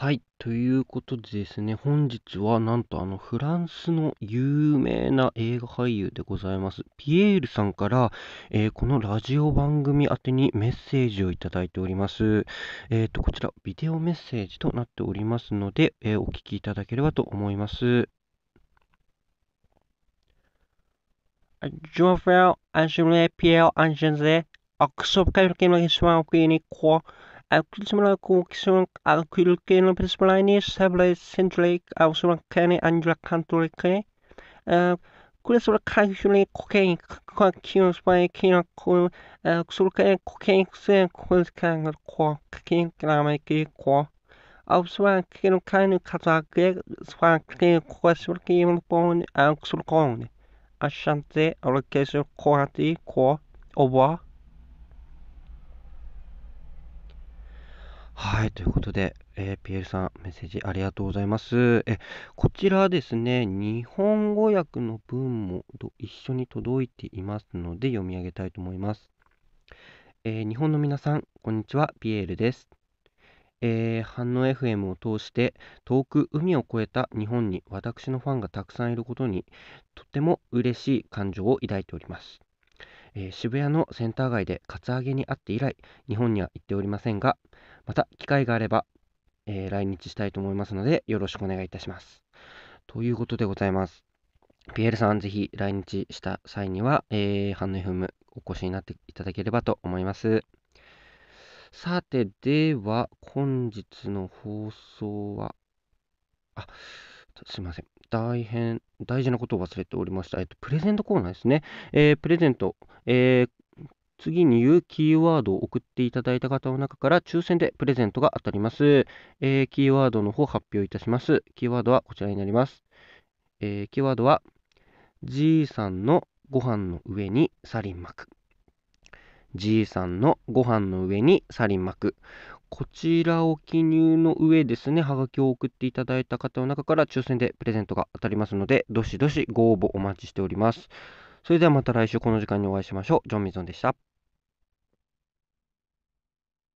はい。ということでですね、本日はなんとあのフランスの有名な映画俳優でございます、ピエールさんから、えー、このラジオ番組宛てにメッセージをいただいております。えっ、ー、と、こちら、ビデオメッセージとなっておりますので、えー、お聞きいただければと思います。ジョ v フェ s アンシ u レ、ピエール、アンシ e ン n g クソ z カル c ン e p ス e ンクイ e je Alclísima conexión alquilquena pennsylvania Sablé, Central, Australkane, Angela Countrykane, Kulesulkahune cocaine, cocaine, spine, cocaine, Sulkane, cocaine, sen, cocaine, cocaine, grammatic, qua. Australan, Kinokane, Kazakh, Swankin, Kwasulkin, Bone, Alxulkone. Ashante, Allocation, Quality, Qua, Over. はい、ということで、えー、PL さん、メッセージありがとうございます。え、こちらですね、日本語訳の文も一緒に届いていますので、読み上げたいと思います。えー、日本の皆さん、こんにちは、ピエールです。えー、反応 FM を通して、遠く海を越えた日本に私のファンがたくさんいることに、とても嬉しい感情を抱いております。えー、渋谷のセンター街でカツアゲに会って以来、日本には行っておりませんが、また機会があれば、えー、来日したいと思いますので、よろしくお願いいたします。ということでございます。ピエールさん、ぜひ来日した際には、えー、ハンヌフムお越しになっていただければと思います。さて、では、本日の放送は、あ、すいません。大変、大事なことを忘れておりました。えっと、プレゼントコーナーですね。えー、プレゼント、えー、次に言うキーワードを送っていただいた方の中から抽選でプレゼントが当たります。えー、キーワードの方発表いたします。キーワードはこちらになります。えー、キーワードは、じいさんのご飯の上にサリン膜。じいさんのご飯の上にサリン膜。こちらを記入の上ですね、はがきを送っていただいた方の中から抽選でプレゼントが当たりますので、どしどしご応募お待ちしております。それではまた来週この時間にお会いしましょう。ジョン・ミゾンでした。